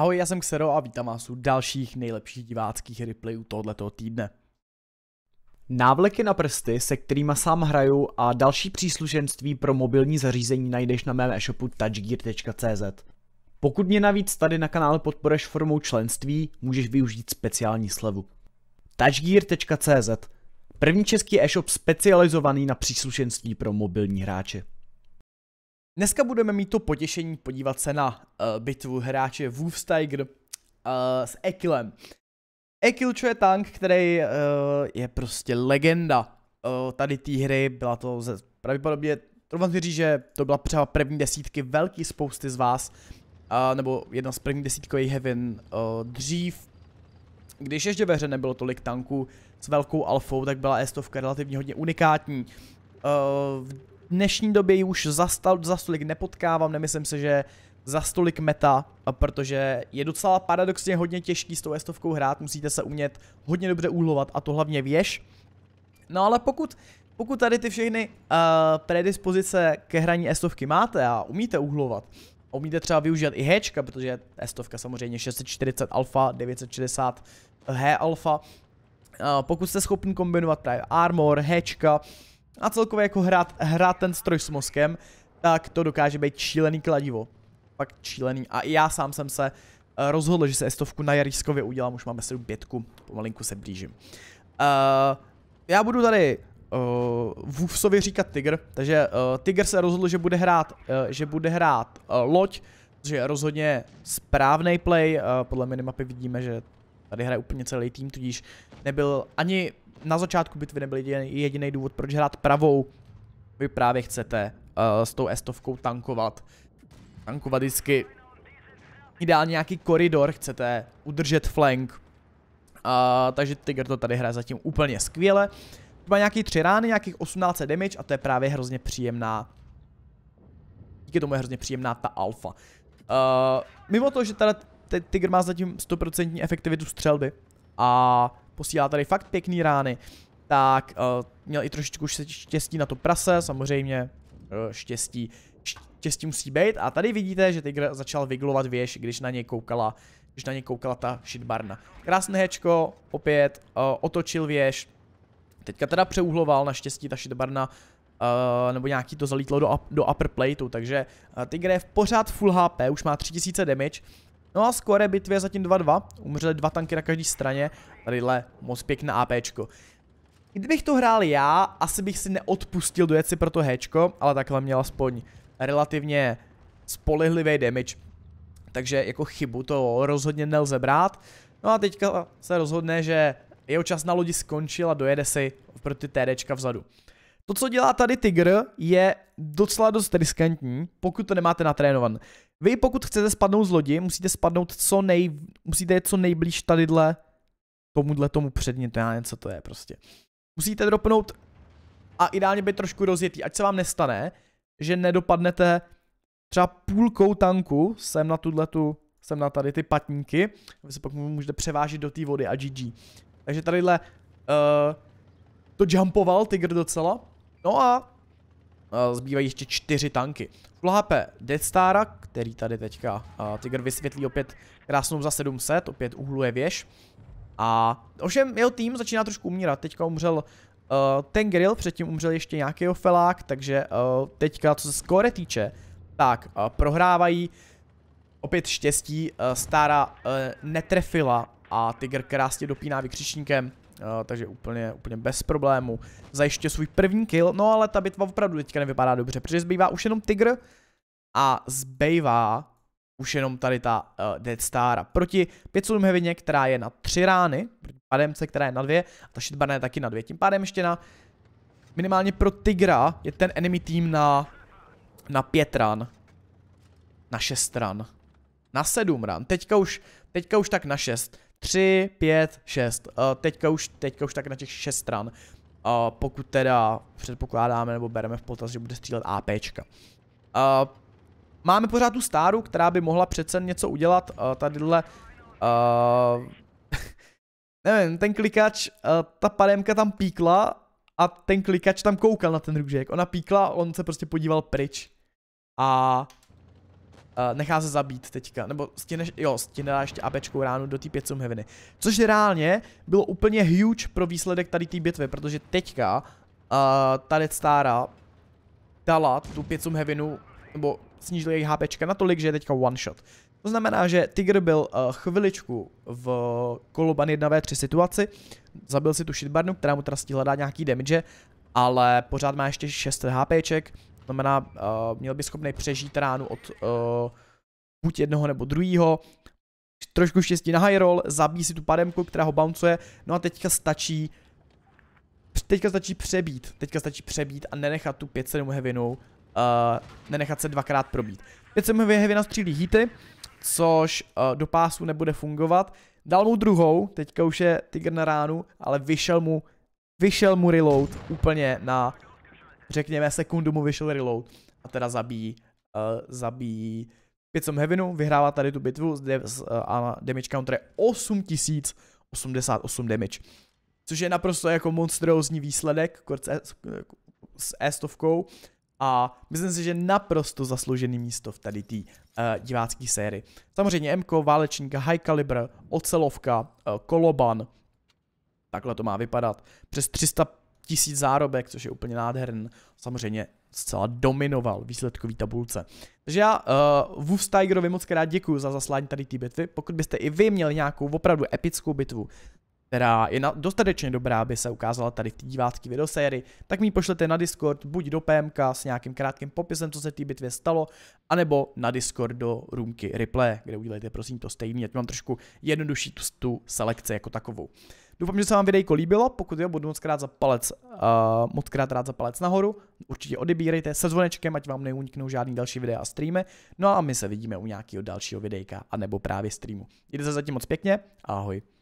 Ahoj, já jsem Xero a vítám vás u dalších nejlepších diváckých replayů tohoto týdne. Návleky na prsty, se kterými sám hraju a další příslušenství pro mobilní zařízení najdeš na mém e-shopu touchgear.cz. Pokud mě navíc tady na kanále podporeš formou členství, můžeš využít speciální slevu. touchgear.cz První český e-shop specializovaný na příslušenství pro mobilní hráče. Dneska budeme mít to potěšení podívat se na uh, bitvu hráče Wolf Tiger uh, eh, s Ekilem. Ekil je tank, který uh, je prostě legenda uh, tady té hry, byla to ze, pravděpodobně, troufám si říct, že to byla třeba první desítky velký spousty z vás, uh, nebo jedna z prvních desítkových heaven uh, dřív. Když ještě ve hře nebylo tolik tanků s velkou alfou, tak byla e relativně hodně unikátní. Uh, dnešní době ji už za, za stolik nepotkávám, nemyslím si, že za stolik meta, protože je docela paradoxně hodně těžký s tou estovkou hrát, musíte se umět hodně dobře úhlovat a to hlavně věž. No ale pokud, pokud tady ty všechny uh, predispozice ke hraní estovky máte a umíte úhlovat, umíte třeba využít i hečka, protože estovka samozřejmě 640 alfa, 960 H alfa, uh, pokud jste schopni kombinovat právě armor, hečka, a celkově jako hrát, hrát ten stroj s mozkem, tak to dokáže být šílený kladivo. Pak šílený. A i já sám jsem se eh, rozhodl, že se estovku na Jariskově udělám, už máme sedm pětku, pomalinku se blížím. Uh, já budu tady uh, Vůvsovi říkat Tiger, takže uh, Tiger se rozhodl, že bude hrát, uh, že bude hrát uh, loď, což je rozhodně správný play, uh, podle minimapy vidíme, že tady hraje úplně celý tým, tudíž nebyl ani na začátku bitvy nebyl jediný důvod, proč hrát pravou. Vy právě chcete uh, s tou estovkou tankovat. Tankovat vždycky ideálně nějaký koridor, chcete udržet flank. Uh, takže Tiger to tady hraje zatím úplně skvěle. Má nějaký tři rány, nějakých 18 damage a to je právě hrozně příjemná. Díky tomu je hrozně příjemná ta alfa. Uh, mimo to, že teda Tiger má zatím 100% efektivitu střelby a posílá tady fakt pěkný rány, tak uh, měl i trošičku štěstí na to prase, samozřejmě uh, štěstí, štěstí musí být a tady vidíte, že tygr začal vyglovat věž, když na něj koukala, když na něj koukala ta shitbarna. Krásné hečko, opět uh, otočil věž, teďka teda přeuhloval, naštěstí ta shitbarna Uh, nebo nějaký to zalítlo do, up, do upper plateu, takže uh, Tigre je v pořád full HP, už má 3000 damage No a skore bitvy je zatím 2-2, umřely dva tanky na každé straně, tadyhle moc pěkná APčko. Kdybych to hrál já, asi bych si neodpustil dojet si pro to Hčko, ale takhle měl aspoň relativně spolehlivý damage. Takže jako chybu to rozhodně nelze brát. No a teďka se rozhodne, že jeho čas na lodi skončil a dojede si pro ty TDčka vzadu. To, co dělá tady Tigr, je docela dost riskantní, pokud to nemáte natrénovan. Vy pokud chcete spadnout z lodi, musíte spadnout co nej, musíte jít co nejblíž tadyhle tomuhle tomu předmětu, já nevím, co to je prostě. Musíte dropnout a ideálně být trošku rozjetý, ať se vám nestane, že nedopadnete třeba půlkou tanku sem na tu, sem na tady ty patníky, vy se pak můžete převážit do té vody a GG. Takže tadyhle uh, to jumpoval Tiger docela, no a zbývají ještě čtyři tanky. Full HP Death Stara, který tady teďka Tiger vysvětlí opět krásnou za 700, opět uhluje věž. A ovšem jeho tým začíná trošku umírat, teďka umřel Uh, ten grill, předtím umřel ještě nějaký felák, takže uh, teďka co se skore týče, tak uh, prohrávají opět štěstí, uh, Stára uh, netrefila a Tiger krásně dopíná vykřičníkem Eh, takže úplně, úplně bez problému. Zajiště svůj první kill, no ale ta bitva opravdu teďka nevypadá dobře, protože zbývá už jenom Tigr a zbývá už jenom tady ta uh, Dead Star proti 500 hevině, která je na tři rány, pademce, která je na dvě a ta shitbarna je taky na dvě. Tím pádem ještě na minimálně pro Tigra je ten enemy tým na, na pět ran, na šest ran, na sedm ran, teďka už, teďka už tak na šest. 3, 5, 6. teďka, už, teďka už tak na těch 6 stran. Uh, pokud teda předpokládáme nebo bereme v potaz, že bude střílet APčka. Uh, eh, máme pořád tu stáru, která by mohla přece něco udělat. Uh, tadyhle... Uh, nevím, ten klikač, uh, ta panemka tam píkla a ten klikač tam koukal na ten růžek. Ona píkla, on se prostě podíval pryč. A uh, nechá se zabít teďka, nebo stěneš, jo, stěnela ještě ABčkou ránu do té 500 heaveny. Což reálně bylo úplně huge pro výsledek tady té bitvy, protože teďka uh, tady stára dala tu 500 heavenu, nebo snížili jejich HPčka natolik, že je teďka one shot. To znamená, že Tiger byl uh, chviličku v koloban 1v3 situaci, zabil si tu shitbarnu, která mu teda stihla dát nějaký damage, ale pořád má ještě 6 HPček, znamená, uh, měl by schopný přežít ránu od uh, buď jednoho nebo druhého. Trošku štěstí na high roll, zabíjí si tu pademku, která ho bouncuje, no a teďka stačí Teďka stačí přebít, teďka stačí přebít a nenechat tu 5-7 hevinu, uh, nenechat se dvakrát probít. 5-7 hevina střílí hity, což uh, do pásu nebude fungovat. Dal mu druhou, teďka už je Tiger na ránu, ale vyšel mu, vyšel mu reload úplně na řekněme, sekundu mu vyšel reload a teda zabíjí, uh, zabíjí Picom Heavenu, vyhrává tady tu bitvu s, uh, a damage counter je 8088 damage. Což je naprosto jako monstrózní výsledek s, S, E-stovkou a myslím si, že naprosto zasloužený místo v tady té uh, divácké sérii. Samozřejmě MK, Válečníka, High Caliber, Ocelovka, uh, Koloban, takhle to má vypadat, přes 300 tisíc zárobek, což je úplně nádherný. Samozřejmě zcela dominoval výsledkový tabulce. Takže já uh, eh, Wolf Tigerovi moc krát děkuji za zaslání tady té bitvy. Pokud byste i vy měli nějakou opravdu epickou bitvu, která je na, dostatečně dobrá, aby se ukázala tady v té divácké videosérii, tak mi pošlete na Discord buď do PMK s nějakým krátkým popisem, co se té bitvě stalo, anebo na Discord do roomky replay, kde udělejte prosím to stejný, ať mám trošku jednodušší tu, tu selekci jako takovou. Doufám, že se vám videjko líbilo, pokud jo, budu moc krát za palec, uh, moc krát rád za palec nahoru, určitě odebírejte se zvonečkem, ať vám neuniknou žádný další videa a streamy, no a my se vidíme u nějakého dalšího videjka, anebo právě streamu. Jděte se zatím moc pěkně, ahoj.